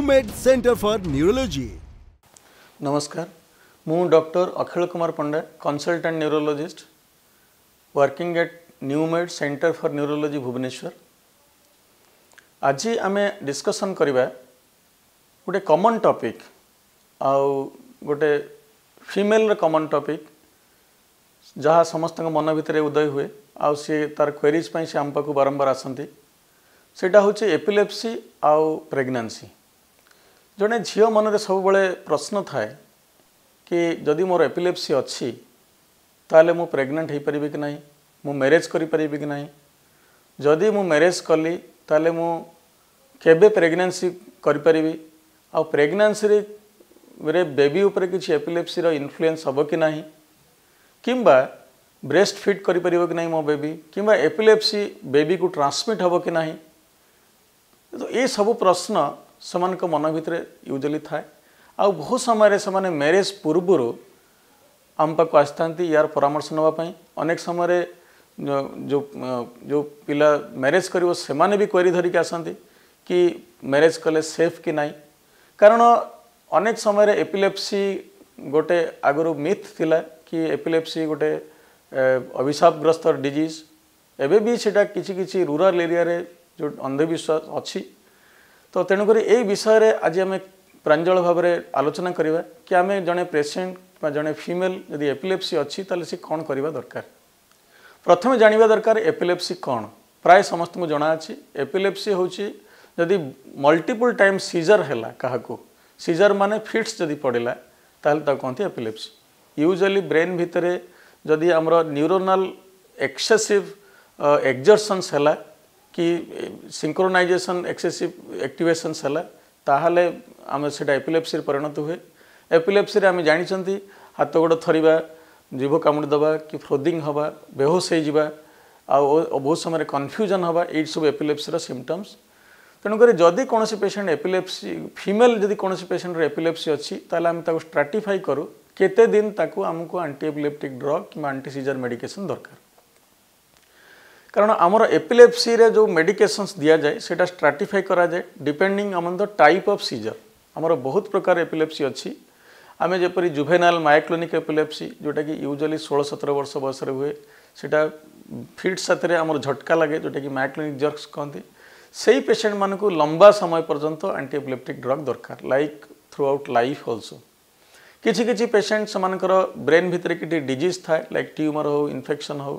ହ୍ୟୁମେଡ୍ centre for neurology ନମସ୍କାର ମୁଁ doctor Akhil Kumar Panda consultant neurologist working at Newmed centre for neurology Bhubaneswar ଆଜି ଆମେ ଡିସ୍କସନ୍ କରିବା ଗୋଟେ କମନ୍ ଟପିକ୍ ଆଉ ଗୋଟେ ଫିମେଲ୍ର କମନ୍ ଟପିକ୍ ଯାହା ସମସ୍ତଙ୍କ ମନ ଭିତରେ ଉଦୟ ହୁଏ ଆଉ ସିଏ ତାର କ୍ୱେରିଜ୍ ପାଇଁ ସେ ଆମ ପାଖକୁ ବାରମ୍ବାର ଆସନ୍ତି ସେଇଟା ହେଉଛି ଏପିଲେପ୍ସି ଆଉ ପ୍ରେଗନାନ୍ସି जड़े झील मन सब बड़े प्रश्न थाए कि जदि मोर एपिलेप्सी अच्छी तेल मु प्रेग्नेंट हो पारि कि ना मु मेरेज करी कि ना जदि मु मेरेज कली तेल मु केबे प्रेग्नेंसी करी आ प्रेग्नेंसी रे बेबी उपरे किसी एपिलेप्सी इनफ्लुएंस हे कि ना कि ब्रेस्ट फिट कर कि मो बेबी कि एपिलेप्सी बेबी को ट्रांसमिट हे कि ना तो ये सब प्रश्न से मन भितर यूजली थाए आ बहुत समय से मेरेज पूर्व आम पाक आसी यार परामर्श नापी अनेक समय जो जो, जो पिला मैरेज करियो क्वेरी धरिक आसती कि मैरेज कले सेफ कि नाई कारण अनेक समय रे एपिलेप्सी गोटे आगर मिथ थिला कि एपिलेप्सी गोटे अभिशापग्रस्त डिजीज एवं भी किसी रूराल एरिया जो अंधविश्वास अच्छी ତ ତେଣୁକରି ଏଇ ବିଷୟରେ ଆଜି ଆମେ ପ୍ରାଞ୍ଜଳ ଭାବରେ ଆଲୋଚନା କରିବା କି ଆମେ ଜଣେ ପେସେଣ୍ଟ କିମ୍ବା ଜଣେ ଫିମେଲ୍ ଯଦି ଏପିଲେପ୍ସି ଅଛି ତାହେଲେ ସେ କ'ଣ କରିବା ଦରକାର ପ୍ରଥମେ ଜାଣିବା ଦରକାର ଏପିଲେପ୍ସି କ'ଣ ପ୍ରାୟ ସମସ୍ତଙ୍କୁ ଜଣା ଅଛି ଏପିଲେପ୍ସି ହେଉଛି ଯଦି ମଲ୍ଟିପୁଲ୍ ଟାଇମ୍ ସିଜର୍ ହେଲା କାହାକୁ ସିଜର୍ ମାନେ ଫିଟ୍ସ ଯଦି ପଡ଼ିଲା ତାହେଲେ ତାକୁ କହନ୍ତି ଏପିଲେପ୍ସି ୟୁଜୁଆଲି ବ୍ରେନ୍ ଭିତରେ ଯଦି ଆମର ନ୍ୟୁରୋନାଲ୍ ଏକ୍ସେସିଭ୍ ଏକ୍ଜର୍ସନ୍ସ ହେଲା କି ସିଙ୍କରୋନାଇଜେସନ୍ ଏକ୍ସେସିଭ୍ ଆକ୍ଟିଭେସନ୍ ହେଲା ତାହେଲେ ଆମେ ସେଇଟା ଏପିଲେପ୍ସିରେ ପରିଣତ ହୁଏ ଏପିଲେପ୍ସିରେ ଆମେ ଜାଣିଛନ୍ତି ହାତ ଗୋଡ଼ ଥରିବା ଜିଭ କାମୁଡ଼ି ଦେବା କି ଫ୍ରୋଦିଂ ହେବା ବେହୋସ ହୋଇଯିବା ଆଉ ବହୁତ ସମୟରେ କନଫ୍ୟୁଜନ୍ ହେବା ଏଇଠି ସବୁ ଏପିଲେପ୍ସିର ସିମ୍ପଟମ୍ସ ତେଣୁକରି ଯଦି କୌଣସି ପେସେଣ୍ଟ ଏପିଲେପ୍ସି ଫିମେଲ୍ ଯଦି କୌଣସି ପେସେଣ୍ଟର ଏପିଲେପ୍ସି ଅଛି ତାହେଲେ ଆମେ ତାକୁ ଷ୍ଟ୍ରାଟିଫାଇ କରୁ କେତେ ଦିନ ତାକୁ ଆମକୁ ଆଣ୍ଟି ଏପିଲେପ୍ଟିକ୍ ଡ୍ରଗ୍ କିମ୍ବା ଆଣ୍ଟିସିଜର୍ ମେଡ଼ିକେସନ୍ ଦରକାର কারণ আমার এপিলেপসিরে যে মেডিকেসনস দিয়া যায় সেটা স্ট্রাটিফাই করা যায় depending on the type of seizure আমার বহুত প্রকার এপিলেপসি অছি আমি যেপরি জুভেনাল মায়োক্লোনিক এপিলেপসি যেটা কি ইউজুয়ালি ষোলো সতেরো বর্ষ বয়সরে হুয়ে সেটা ফিট সাথে আমার ঝটকা লাগে যেটা কি মায়োক্লোনিক জর্কস কহতি সেই পেসেন্ট মানুষ লম্বা সময় পর্যন্ত আন্টি এপিলেপটিক ড্রগ দরকার like throughout life also কিছু কিছু পেসেন্ট সেমানকর ব্রেন ভিতরে কিছু ডিজিজ থাকে লাইক টিউমর হোক ইনফেকশন হোক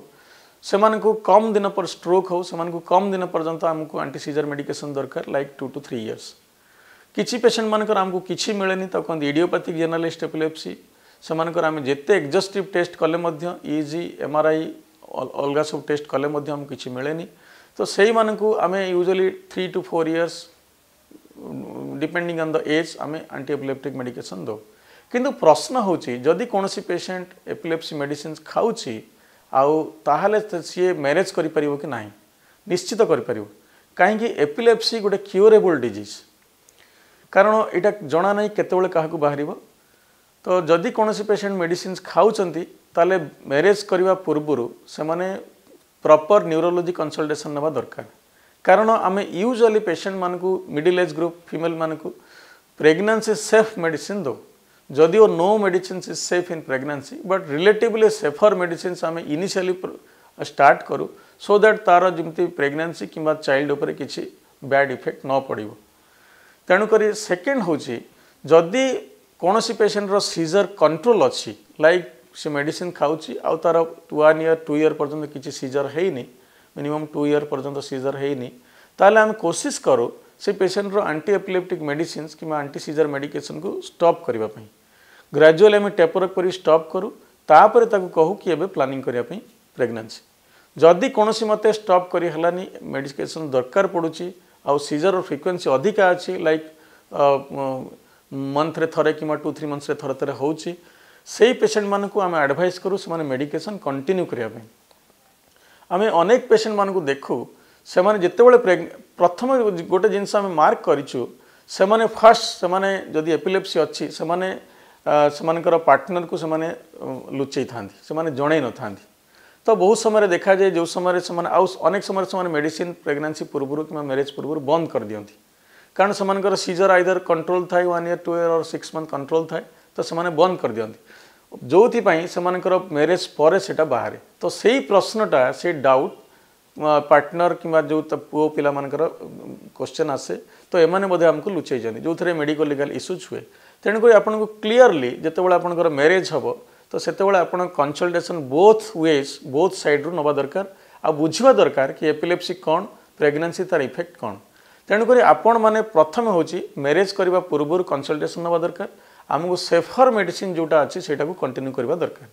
ସେମାନଙ୍କୁ କମ୍ ଦିନ ପର ଷ୍ଟ୍ରୋକ୍ ହେଉ ସେମାନଙ୍କୁ କମ୍ ଦିନ ପର୍ଯ୍ୟନ୍ତ ଆମକୁ ଆଣ୍ଟିସିଜର୍ ମେଡ଼ିକେସନ୍ ଦରକାର like two two three years କିଛି ପେସେଣ୍ଟମାନଙ୍କର ଆମକୁ କିଛି ମିଳେନି ତାକୁ କହନ୍ତି ଇଡ଼ିଓପାଥିକ୍ ଜେନାଲିଷ୍ଟ ଏପିଲେପ୍ସି ସେମାନଙ୍କର ଆମେ ଯେତେ ଏକ୍ଜଷ୍ଟିଭ୍ ଟେଷ୍ଟ କଲେ ମଧ୍ୟ ଇଜି ଏମ୍ ଆର୍ ଆଇ ଅଲଗା ସବୁ ଟେଷ୍ଟ କଲେ ମଧ୍ୟ ଆମକୁ କିଛି ମିଳେନି ତ ସେଇମାନଙ୍କୁ ଆମେ usually three two four years depending on the age ଆମେ ଆଣ୍ଟି ଏପିଲେପ୍ଟିକ୍ ମେଡ଼ିକେସନ୍ ଦେଉ କିନ୍ତୁ ପ୍ରଶ୍ନ ହେଉଛି ଯଦି କୌଣସି ପେସେଣ୍ଟ ଏପିଲେପ୍ସି ମେଡ଼ିସିନ୍ସ ଖାଉଛି ଆଉ ତାହେଲେ ସିଏ ମ୍ୟାରେଜ୍ କରିପାରିବ କି ନାହିଁ ନିଶ୍ଚିତ କରିପାରିବ କାହିଁକି ଏପିଲେପ୍ସି ଗୋଟେ କ୍ୟୁରେବୁଲ୍ ଡିଜିଜ୍ କାରଣ ଏଇଟା ଜଣା ନାହିଁ କେତେବେଳେ କାହାକୁ ବାହାରିବ ତ ଯଦି କୌଣସି ପେସେଣ୍ଟ ମେଡ଼ିସିନ୍ସ ଖାଉଛନ୍ତି ତାହେଲେ ମ୍ୟାରେଜ୍ କରିବା ପୂର୍ବରୁ ସେମାନେ ପ୍ରପର୍ ନ୍ୟୁରୋଲୋଜି କନସଲଟେସନ୍ ନେବା ଦରକାର କାରଣ ଆମେ ୟୁଜୁଆଲି ପେସେଣ୍ଟମାନଙ୍କୁ ମିଡ଼ିଲ୍ ଏଜ୍ ଗ୍ରୁପ୍ ଫିମେଲ୍ମାନଙ୍କୁ ପ୍ରେଗନାନ୍ସି ସେଫ୍ ମେଡ଼ିସିନ୍ ଦେଉ যদিও no medicines is safe in pregnancy but relatively safer medicines আমি ইনিশিয়ালি স্টার্ট করু সো দ্যাট তার যেমতি pregnancy কিংবা চাইল্ড উপরে কিছু ব্যাড ইফেক্ট ন পড়ব তেণু সেকেন্ড হচ্ছে যদি কোণী পেসেন্টর সিজর কন্ট্রোল অাইক সে মেডিসিন খাওছি আউ তার ওয়ান ইয়ার টু ইয়ার পর্যন্ত কিছু সিজর হয়ে মিনিমম টু ইয়ার পর্যন্ত সিজর হয়ে তাহলে আমি কোশিস করু से पेसेंटर आंटी एपिलेप्टिक मेडिसीन कि आंटी सीजर मेडिकेसन को स्टप करने ग्राजुआली आम टेपर कर स्टप करूँ तापर कहू कि एवं प्लानिंग करने प्रेगनान्सी जदि कौन मत स्टप करहलानी मेडिकेसन दरकार पड़ू आउ सीजर फ्रिक्वेन्सी अधिका अच्छी लाइक मंथ्रे थे कि टू थ्री मंथ्स थर थे हो पेसेंट मानक आम आडभाइस करूँ से मेडिकेसन कंटिन्यू करने आम अनेक पेसेंट मानक देखू ସେମାନେ ଯେତେବେଳେ ପ୍ରଥମେ ଗୋଟେ ଜିନିଷ ଆମେ ମାର୍କ କରିଛୁ ସେମାନେ ଫାର୍ଷ୍ଟ ସେମାନେ ଯଦି ଏପିଲେପ୍ସି ଅଛି ସେମାନେ ସେମାନଙ୍କର ପାର୍ଟନରକୁ ସେମାନେ ଲୁଚେଇଥାନ୍ତି ସେମାନେ ଜଣେଇ ନଥାନ୍ତି ତ ବହୁତ ସମୟରେ ଦେଖାଯାଏ ଯେଉଁ ସମୟରେ ସେମାନେ ଆଉ ଅନେକ ସମୟରେ ସେମାନେ ମେଡ଼ିସିନ୍ ପ୍ରେଗନାନ୍ସି ପୂର୍ବରୁ କିମ୍ବା ମ୍ୟାରେଜ୍ ପୂର୍ବରୁ ବନ୍ଦ କରିଦିଅନ୍ତି କାରଣ ସେମାନଙ୍କର ସିଜର୍ ଆଇଦର କଣ୍ଟ୍ରୋଲ୍ ଥାଏ one year two year or six month control ଥାଏ ତ ସେମାନେ ବନ୍ଦ କରିଦିଅନ୍ତି ଯେଉଁଥିପାଇଁ ସେମାନଙ୍କର ମ୍ୟାରେଜ୍ ପରେ ସେଇଟା ବାହାରେ ତ ସେଇ ପ୍ରଶ୍ନଟା ସେଇ ଡାଉଟ୍ ପାର୍ଟନର କିମ୍ବା ଯେଉଁ ପୁଅ ପିଲାମାନଙ୍କର କ୍ୱେଶ୍ଚନ୍ ଆସେ ତ ଏମାନେ ବୋଧେ ଆମକୁ ଲୁଚେଇଛନ୍ତି ଯେଉଁଥିରେ ମେଡ଼ିକାଲ ଲିଗାଲ ଇସ୍ୟୁଜ୍ ହୁଏ ତେଣୁକରି ଆପଣଙ୍କୁ କ୍ଲିଅରଲି ଯେତେବେଳେ ଆପଣଙ୍କର ମ୍ୟାରେଜ୍ ହେବ ତ ସେତେବେଳେ ଆପଣ କନସଲଟେସନ୍ ବୋଥ୍ ୱେଜ୍ ବୋଥ୍ ସାଇଡ଼୍ରୁ ନେବା ଦରକାର ଆଉ ବୁଝିବା ଦରକାର କି ଏପିଲେପ୍ସି କ'ଣ ପ୍ରେଗନେନ୍ସି ତା'ର ଇଫେକ୍ଟ କ'ଣ ତେଣୁକରି ଆପଣମାନେ ପ୍ରଥମେ ହେଉଛି ମ୍ୟାରେଜ୍ କରିବା ପୂର୍ବରୁ କନସଲଟେସନ୍ ନେବା ଦରକାର ଆମକୁ ସେଫର୍ ମେଡ଼ିସିନ୍ ଯେଉଁଟା ଅଛି ସେଇଟାକୁ କଣ୍ଟିନ୍ୟୁ କରିବା ଦରକାର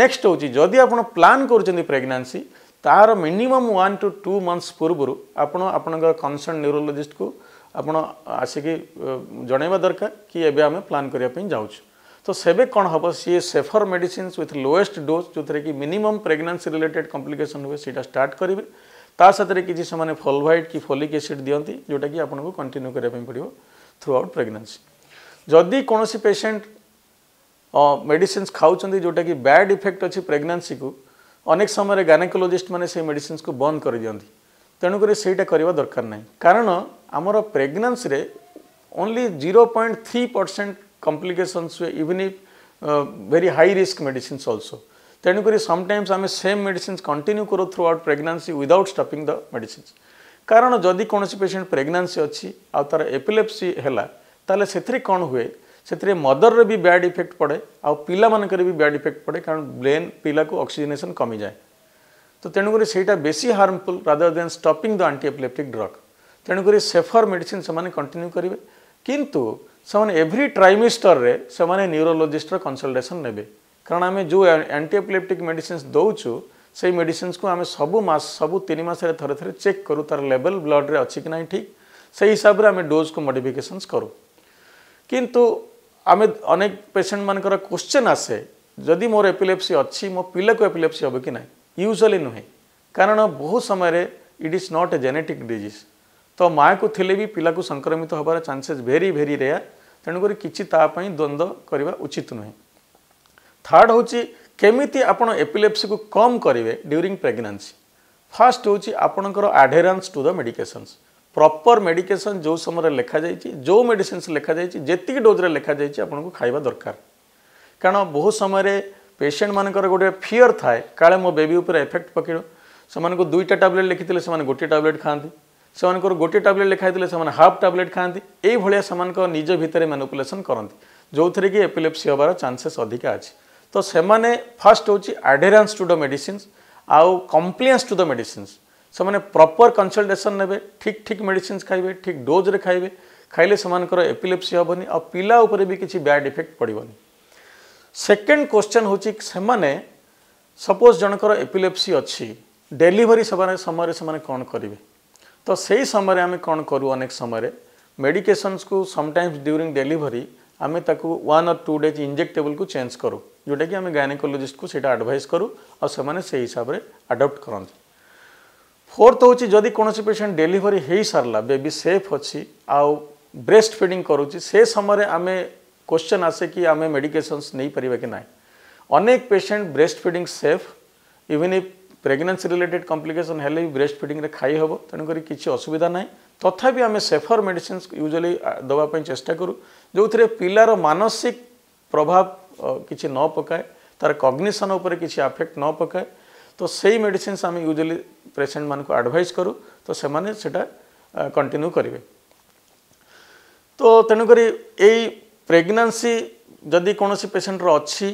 ନେକ୍ସଟ ହେଉଛି ଯଦି ଆପଣ ପ୍ଲାନ୍ କରୁଛନ୍ତି ପ୍ରେଗନାନ୍ସି ତାହାର minimum one two two months ପୂର୍ବରୁ ଆପଣ ଆପଣଙ୍କର କନସର୍ଣ୍ଟ ନ୍ୟୁରୋଲୋଜିଷ୍ଟକୁ ଆପଣ ଆସିକି ଜଣାଇବା ଦରକାର କି ଏବେ ଆମେ ପ୍ଲାନ୍ କରିବା ପାଇଁ ଯାଉଛୁ ତ ସେବେ କ'ଣ ହେବ ସିଏ safer medicines with lowest dose ଯେଉଁଥିରେ କି ମିନିମମ୍ ପ୍ରେଗନାନ୍ସି ରିଲେଟେଡ୍ କମ୍ପ୍ଲିକେସନ୍ ହୁଏ ସେଇଟା ଷ୍ଟାର୍ଟ କରିବେ ତା ସାଥିରେ କିଛି ସେମାନେ ଫୋଲଭାଇଟ୍ କି ଫୋଲିକ୍ ଏସିଡ୍ ଦିଅନ୍ତି ଯେଉଁଟାକି ଆପଣଙ୍କୁ କଣ୍ଟିନ୍ୟୁ କରିବା ପାଇଁ ପଡ଼ିବ ଥ୍ରୁ ଆଉଟ୍ ପ୍ରେଗନାନ୍ସି ଯଦି କୌଣସି ପେସେଣ୍ଟ ମେଡ଼ିସିନ୍ସ ଖାଉଛନ୍ତି ଯେଉଁଟାକି ବ୍ୟାଡ୍ ଇଫେକ୍ଟ ଅଛି ପ୍ରେଗନାନ୍ସିକୁ ଅନେକ ସମୟରେ ଗାଇନେକୋଲୋଜିଷ୍ଟମାନେ ସେଇ ମେଡ଼ିସିନ୍ସକୁ ବନ୍ଦ କରିଦିଅନ୍ତି ତେଣୁକରି ସେଇଟା କରିବା ଦରକାର ନାହିଁ କାରଣ ଆମର ପ୍ରେଗନାନ୍ସରେ only zero point three percent complications ହୁଏ even if very high risk medicines also ତେଣୁକରି ସମଟାଇମ୍ସ ଆମେ ସେମ୍ ମେଡ଼ିସିନ୍ସ କଣ୍ଟିନ୍ୟୁ କରୁ throughout pregnancy without stopping the medicines କାରଣ ଯଦି କୌଣସି ପେସେଣ୍ଟ ପ୍ରେଗନାନ୍ସି ଅଛି ଆଉ ତା'ର ଏପିଲେପ୍ସି ହେଲା ତାହେଲେ ସେଥିରେ କ'ଣ ହୁଏ से मदर भी ब्याड इफेक्ट पड़े आउ पाकर भी ब्याड इफेक्ट पड़े कारण ब्रेन पिला को अक्सीजनेसन कमी जाए तो तेणुक से बेसी harmful rather than stopping the antiepileptic drug तेणुक सेफर मेडिसीन से कंटिन्यू करेंगे किंतु से एव्री ट्राइमिस्टर से न्यूरोलोजिस्टर कनसल्टेसन ने कारण आम जो आंटीएपलेप्टिक मेडिसीन दौ से मेडिसीन को आम सब सब तीन मस चेक करूँ तार लेवल ब्लड्रे अच्छी ना ठीक से हिसाब से आम डोज को मडिफिकेसन करूँ किंतु ଆମେ ଅନେକ ପେସେଣ୍ଟମାନଙ୍କର କୋଶ୍ଚେନ୍ ଆସେ ଯଦି ମୋର ଏପିଲେପ୍ସି ଅଛି ମୋ ପିଲାକୁ ଏପିଲେପ୍ସି ହେବ କି ନାହିଁ ୟୁଜୁଆଲି ନୁହେଁ କାରଣ ବହୁ ସମୟରେ it is not a genetic disease ତ ମାଆକୁ ଥିଲେ ବି ପିଲାକୁ ସଂକ୍ରମିତ ହେବାର ଚାନ୍ସେସ୍ ଭେରି ଭେରି ରେୟାର୍ ତେଣୁକରି କିଛି ତା ପାଇଁ ଦ୍ୱନ୍ଦ୍ୱ କରିବା ଉଚିତ ନୁହେଁ ଥାର୍ଡ଼ ହେଉଛି କେମିତି ଆପଣ ଏପିଲେପ୍ସିକୁ କମ୍ କରିବେ ଡ୍ୟୁରିଂ ପ୍ରେଗନାନ୍ସି ଫାର୍ଷ୍ଟ ହେଉଛି ଆପଣଙ୍କର ଆଡ଼େରାନ୍ସ ଟୁ ଦ ମେଡ଼ିକେସନ୍ସ ପ୍ରପର୍ ମେଡ଼ିକେସନ୍ ଯେଉଁ ସମୟରେ ଲେଖାଯାଇଛି ଯେଉଁ ମେଡ଼ିସିନ୍ସ ଲେଖାଯାଇଛି ଯେତିକି ଡୋଜ୍ରେ ଲେଖାଯାଇଛି ଆପଣଙ୍କୁ ଖାଇବା ଦରକାର କାରଣ ବହୁ ସମୟରେ ପେସେଣ୍ଟମାନଙ୍କର ଗୋଟେ ଫିଅର୍ ଥାଏ କାଳେ ମୋ ବେବି ଉପରେ ଏଫେକ୍ଟ ପକାଇବ ସେମାନଙ୍କୁ ଦୁଇଟା ଟ୍ୟାବଲେଟ୍ ଲେଖିଥିଲେ ସେମାନେ ଗୋଟିଏ ଟ୍ୟାବଲେଟ୍ ଖାଆନ୍ତି ସେମାନଙ୍କର ଗୋଟିଏ ଟ୍ୟାବଲେଟ୍ ଲେଖାଇଥିଲେ ସେମାନେ ହାଫ୍ ଟ୍ୟାବଲେଟ୍ ଖାଆନ୍ତି ଏଇଭଳିଆ ସେମାନଙ୍କ ନିଜ ଭିତରେ ମ୍ୟାନୁପୁଲେସନ୍ କରନ୍ତି ଯେଉଁଥିରେ କି ଏପିଲେପ୍ସି ହେବାର ଚାନ୍ସେସ୍ ଅଧିକା ଅଛି ତ ସେମାନେ ଫାର୍ଷ୍ଟ ହେଉଛି ଆଡ଼େରାନ୍ସ ଟୁ ଦ ମେଡ଼ିସିନ୍ସ ଆଉ କମ୍ପ୍ଲିଆନ୍ସ ଟୁ ଦ ମେଡ଼ିସିନ୍ସ ସେମାନେ ପ୍ରପର୍ କନସଲଟେସନ୍ ନେବେ ଠିକ୍ ଠିକ୍ ମେଡ଼ିସିନ୍ସ ଖାଇବେ ଠିକ୍ ଡୋଜ୍ରେ ଖାଇବେ ଖାଇଲେ ସେମାନଙ୍କର ଏପିଲେପ୍ସି ହେବନି ଆଉ ପିଲା ଉପରେ ବି କିଛି ବ୍ୟାଡ୍ ଇଫେକ୍ଟ ପଡ଼ିବନି ସେକେଣ୍ଡ କ୍ୱେଶ୍ଚନ୍ ହେଉଛି ସେମାନେ ସପୋଜ୍ ଜଣଙ୍କର ଏପିଲେପ୍ସି ଅଛି ଡେଲିଭରି ସମୟରେ ସେମାନେ କ'ଣ କରିବେ ତ ସେଇ ସମୟରେ ଆମେ କ'ଣ କରୁ ଅନେକ ସମୟରେ ମେଡ଼ିକେସନ୍ସକୁ ସମଟାଇମ୍ସ ଡ୍ୟୁରିଂ ଡେଲିଭରି ଆମେ ତାକୁ ୱାନ୍ ଅର୍ ଟୁ ଡେଜ୍ ଇଞ୍ଜେକ୍ଟେବଲ୍କୁ ଚେଞ୍ଜ କରୁ ଯେଉଁଟାକି ଆମେ ଗାଇନେକୋଲୋଜିଷ୍ଟକୁ ସେଇଟା ଆଡ଼ଭାଇସ୍ କରୁ ଆଉ ସେମାନେ ସେଇ ହିସାବରେ ଆଡ଼ପ୍ଟ କରନ୍ତି फोर्थ ହେଉଛି ଯଦି କୌଣସି ପେସେଣ୍ଟ ଡେଲିଭରି ହୋଇସାରିଲା ବେବି ସେଫ୍ ଅଛି ଆଉ ବ୍ରେଷ୍ଟ ଫିଡ଼ିଂ କରୁଛି ସେ ସମୟରେ ଆମେ କ୍ୱେଶ୍ଚନ୍ ଆସେ କି ଆମେ ମେଡ଼ିକେସନ୍ସ ନେଇପାରିବା କି ନାହିଁ ଅନେକ patient breast feeding safe even if pregnancy related complication ହେଲେ ବି ବ୍ରେଷ୍ଟ ଫିଡ଼ିଂରେ ଖାଇ ହେବ ତେଣୁକରି କିଛି ଅସୁବିଧା ନାହିଁ ତଥାପି ଆମେ ସେଫର୍ ମେଡ଼ିସିନ୍ସ ୟୁଜୁଆଲି ଦେବା ପାଇଁ ଚେଷ୍ଟା କରୁ ଯେଉଁଥିରେ ପିଲାର ମାନସିକ ପ୍ରଭାବ କିଛି ନ ପକାଏ ତା'ର କଗ୍ନିସନ୍ ଉପରେ କିଛି ଆଫେକ୍ଟ ନ ପକାଏ ତ ସେଇ ମେଡ଼ିସିନ୍ସ ଆମେ ୟୁଜୁଆଲି ପେସେଣ୍ଟମାନଙ୍କୁ ଆଡ଼ଭାଇସ୍ କରୁ ତ ସେମାନେ ସେଇଟା କଣ୍ଟିନ୍ୟୁ କରିବେ ତ ତେଣୁକରି ଏଇ ପ୍ରେଗନାନ୍ସି ଯଦି କୌଣସି ପେସେଣ୍ଟର ଅଛି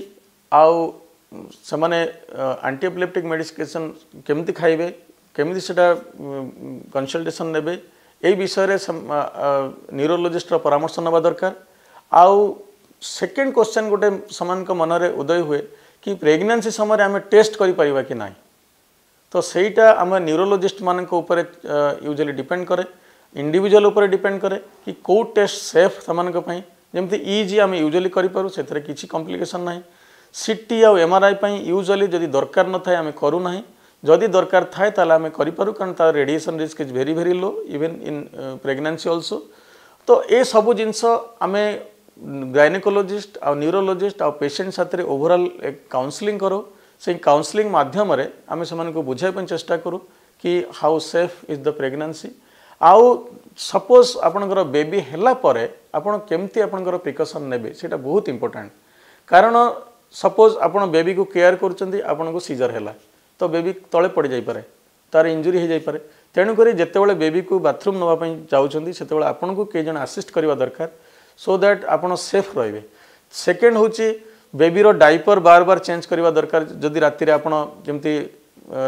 ଆଉ ସେମାନେ ଆଣ୍ଟିଅପ୍ଲେପ୍ଟିକ୍ ମେଡ଼ିକେସନ୍ କେମିତି ଖାଇବେ କେମିତି ସେଇଟା କନସଲଟେସନ୍ ନେବେ ଏଇ ବିଷୟରେ ନ୍ୟୁରୋଲୋଜିଷ୍ଟର ପରାମର୍ଶ ନେବା ଦରକାର ଆଉ ସେକେଣ୍ଡ କୋଶ୍ଚିନ୍ ଗୋଟେ ସେମାନଙ୍କ ମନରେ ଉଦୟ ହୁଏ कि प्रेगनेंसी समय आम टेस्ट करा कि ना तो सहीटा आम न्यूरोलोजिस्ट मान यूजुअली डिपेंड करे इंडिविजुअल उपर डिपेंड करे कि कौ टेस्ट सेफ से जमी इजी आम यूजुअली करूँ से किसी कम्प्लिकेसन ना सीटी आउ एम आर आई यूजुअली जदि दरकार न था आम करूना जदि दरकार थाए तो आम करूँ radiation risk is very very low even in pregnancy also तो ये सब जिनस आम ગાયનેકોલોજિસ્ટ આવ ન્યુરોલોજિસ્ટ આવ પેશન્ટ સાથે ઓવરઅલ એક કાઉન્સેલિંગ કરો ସେଇ କାଉନ୍ସିଲିଂ ମାଧ୍ୟମରେ ଆମେ ସେମାନଙ୍କୁ ବୁଝାଇବା ପାଇଁ ଚେଷ୍ଟା କରୁ କି how safe is the pregnancy ଆଉ ସପୋଜ୍ ଆପଣଙ୍କର ବେବି ହେଲା ପରେ ଆପଣ କେମିତି ଆପଣଙ୍କର ପ୍ରିକସନ୍ ନେବେ ସେଇଟା ବହୁତ ଇମ୍ପୋର୍ଟାଣ୍ଟ କାରଣ ସପୋଜ୍ ଆପଣ ବେବିକୁ କେୟାର କରୁଛନ୍ତି ଆପଣଙ୍କୁ ସିଜର୍ ହେଲା ତ ବେବି ତଳେ ପଡ଼ିଯାଇପାରେ ତା'ର ଇଞ୍ଜୁରି ହୋଇଯାଇପାରେ ତେଣୁକରି ଯେତେବେଳେ ବେବିକୁ ବାଥରୁମ୍ ନେବା ପାଇଁ ଯାଉଛନ୍ତି ସେତେବେଳେ ଆପଣଙ୍କୁ କେହି ଜଣେ ଆସିଷ୍ଟ କରିବା ଦରକାର সো দ্যাট আপনার সেফ রহবে সেকেন্ড হচ্ছে বেবির ডাইপর বার বার চেঞ্জ করা দরকার যদি রাতে আপনার যেমন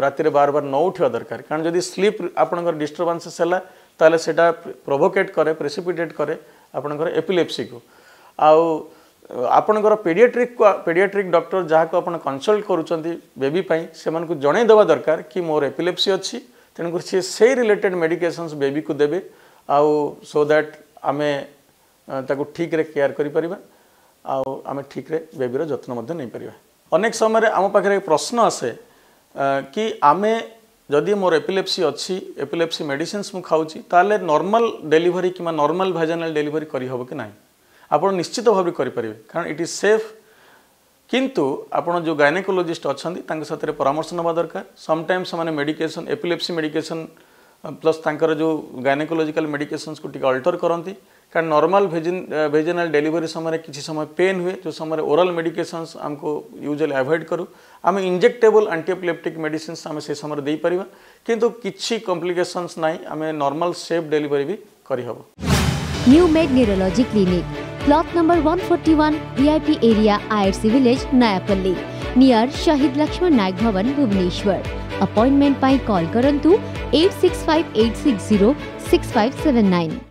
রাতে বার বার ন উঠা দরকার কারণ যদি স্লিপ আপনার ডিস্টর্বান্সেস হল তাহলে সেটা প্রভোকেট করে প্রেসিপিটেট করে আপনার এপিলেপসি কু আউ ଆପଣଙ୍କର ପେଡ଼ିଆଟ୍ରିକ୍ ପେଡ଼ିଆଟ୍ରିକ୍ ଡକ୍ଟର ଯାହାକୁ ଆପଣ କନସଲ୍ଟ କରୁଛନ୍ତି ବେବି ପାଇଁ ସେମାନଙ୍କୁ ଜଣାଇ ଦେବା ଦରକାର କି ମୋର ଏପିଲେପ୍ସି ଅଛି ତେଣୁକରି ସିଏ ସେଇ ରିଲେଟେଡ଼୍ ମେଡ଼ିକେସନ୍ସ ବେବିକୁ ଦେବେ ଆଉ ସୋ ଦ୍ୟାଟ୍ ଆମେ ତାକୁ ଠିକ୍ରେ କେୟାର କରିପାରିବା ଆଉ ଆମେ ଠିକ୍ରେ ବେବିର ଯତ୍ନ ମଧ୍ୟ ନେଇପାରିବା ଅନେକ ସମୟରେ ଆମ ପାଖରେ ପ୍ରଶ୍ନ ଆସେ କି ଆମେ ଯଦି ମୋର ଏପିଲେପ୍ସି ଅଛି ଏପିଲେପ୍ସି ମେଡ଼ିସିନ୍ସ ମୁଁ ଖାଉଛି ତାହେଲେ ନର୍ମାଲ ଡେଲିଭରି କିମ୍ବା ନର୍ମାଲ ଭାଇଜାନାଲ ଡେଲିଭରି କରିହେବ କି ନାହିଁ ଆପଣ ନିଶ୍ଚିତ ଭାବରେ କରିପାରିବେ କାରଣ ଇଟ୍ ଇଜ୍ ସେଫ୍ କିନ୍ତୁ ଆପଣ ଯେଉଁ ଗାଇନେକୋଲୋଜିଷ୍ଟ ଅଛନ୍ତି ତାଙ୍କ ସାଥିରେ ପରାମର୍ଶ ନେବା ଦରକାର ସମଟାଇମ୍ ସେମାନେ ମେଡ଼ିକେସନ୍ ଏପିଲେପ୍ସି ମେଡ଼ିକେସନ୍ ପ୍ଲସ୍ ତାଙ୍କର ଯେଉଁ ଗାଇନେକୋଲୋଜିକାଲ ମେଡ଼ିକେସନ୍ସକୁ ଟିକେ ଅଲ୍ଟର କରନ୍ତି कारण नर्माल भेजेनाल डेलीवरी समय किसी समय पेन हुए जो समय ओराल मेडिकेसन्स आमको यूजुअली एवोड करूँ आम इंजेक्टेबल आंटीएपिलेप्टिक मेडिसीन आम से समय देपर कितु किसी कम्प्लिकेसन्स ना आम नर्माल सेफ डेलीवरी भी करहब Newmed neurology clinic plot number 141 VIP area IRC village Nayapalli near Shahid Laxman नायक भवन भुवनेश्वर अपॉइंटमेंट पाई कॉल करंतु 8658606579